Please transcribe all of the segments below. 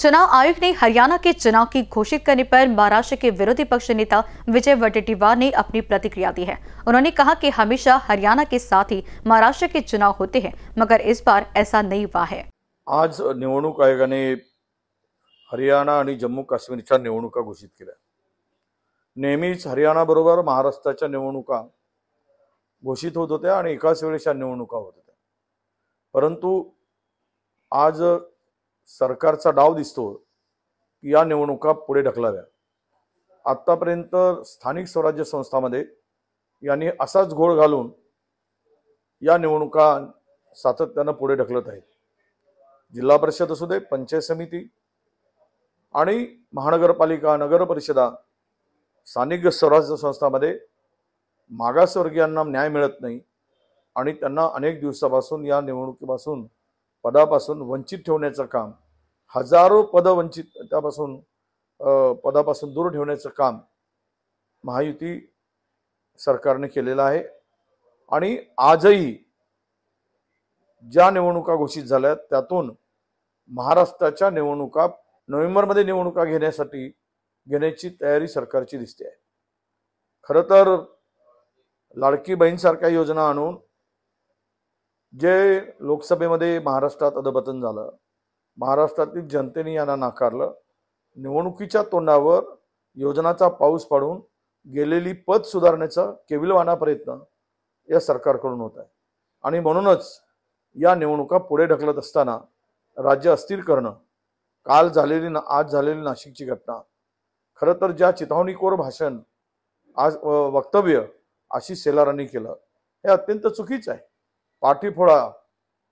चुनाव आयोग ने हरियाणा के चुनाव की घोषित करने पर महाराष्ट्र के विरोधी पक्ष नेता विजय वटेटीवार ने अपनी प्रतिक्रिया दी है उन्होंने कहा कि हमेशा हरियाणा के साथ ही महाराष्ट्र के चुनाव होते हैं मगर इस बार ऐसा नहीं हुआ है आज आयोग ने हरियाणा आणि जम्मू काश्मीरच्या निवडणुका घोषित केल्या हरियाणा बरबर महाराष्ट्र निवडणुका घोषित होत होत्या आणि एकाच वेळेस निवडणुका होत होत्या परंतु आज सरकारचा डाव दिसतो की या निवडणुका पुढे ढकलाव्या आत्तापर्यंत स्थानिक स्वराज्य संस्थामध्ये यांनी असाच घोळ घालून या निवडणुका सातत्यानं पुढे ढकलत आहेत जिल्हा परिषद असू दे पंचायत समिती आणि महानगरपालिका नगर परिषदा स्थानिक स्वराज्य संस्थामध्ये मागासवर्गीयांना न्याय मिळत नाही आणि त्यांना अनेक दिवसापासून या निवडणुकीपासून पदापासून वंचित ठेवण्याचं काम हजारो पद वंचित त्यापासून पदापासून दूर ठेवण्याचं काम महायुती सरकारने केलेलं आहे आणि आजही ज्या निवडणुका घोषित झाल्या त्यातून महाराष्ट्राच्या निवडणुका नोव्हेंबरमध्ये निवडणुका घेण्यासाठी घेण्याची तयारी सरकारची दिसते आहे खरं तर लाडकी बहीणसारख्या योजना आणून जे लोकसभेमध्ये महाराष्ट्रात अधपतन झालं महाराष्ट्रातील जनतेने यांना नाकारलं निवडणुकीच्या तोंडावर योजनाचा पाऊस पाडून गेलेली पद सुधारण्याचा केविलवाना प्रयत्न या सरकारकडून होत आहे आणि म्हणूनच या निवडणुका पुढे ढकलत असताना राज्य अस्थिर करणं काल झालेली ना आज झालेली नाशिकची घटना खरं तर ज्या चिथावणीकोर भाषण आज वक्तव्य आशिष शेलारांनी केलं हे अत्यंत चुकीचं आहे पाठी फोडा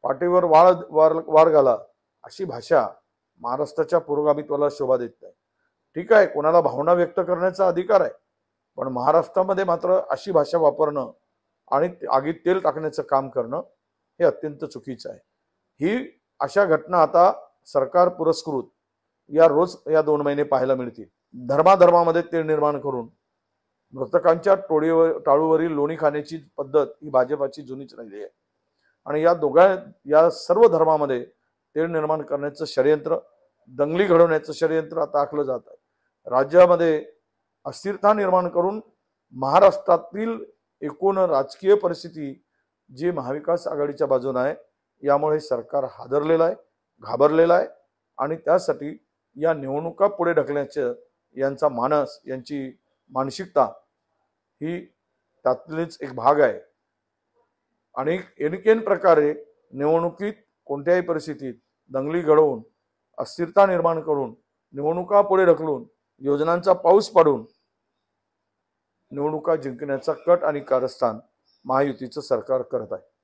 पाठीवर वाळ वार घाला अशी भाषा महाराष्ट्राच्या पुरोगामित्वाला शोभा देत नाही ठीक आहे कोणाला भावना व्यक्त करण्याचा अधिकार आहे पण महाराष्ट्रामध्ये मात्र अशी भाषा वापरणं आणि आगीत तेल टाकण्याचं काम करणं हे अत्यंत चुकीचं आहे ही अशा घटना आता सरकार पुरस्कृत या रोज या दोन महिने पाहायला मिळतील धर्माधर्मामध्ये तेल निर्माण करून मृतकांच्या टोळीवर टाळूवरील लोणी खाण्याची पद्धत ही भाजपाची जुनीच राहिली आहे आणि या दोघा या सर्व धर्मामध्ये तेढ निर्माण करण्याचं षडयंत्र दंगली घडवण्याचं षडयंत्र आता आखलं जात आहे राज्यामध्ये अस्थिरता निर्माण करून महाराष्ट्रातील एकूण राजकीय परिस्थिती जी महाविकास आघाडीच्या बाजूने आहे यामुळे सरकार हादरलेलं आहे घाबरलेलं आहे आणि त्यासाठी या निवडणुका पुढे ढकलण्याचं यांचा मानस यांची मानसिकता ही त्यातलीच एक भाग आहे आणि एनकेन प्रकारे निवडणुकीत कोणत्याही परिस्थितीत दंगली घडवून अस्थिरता निर्माण करून निवडणुका पुढे ढकलून योजनांचा पाऊस पाडून निवडणुका जिंकण्याचा कट आणि कारस्थान महायुतीचं सरकार करत आहे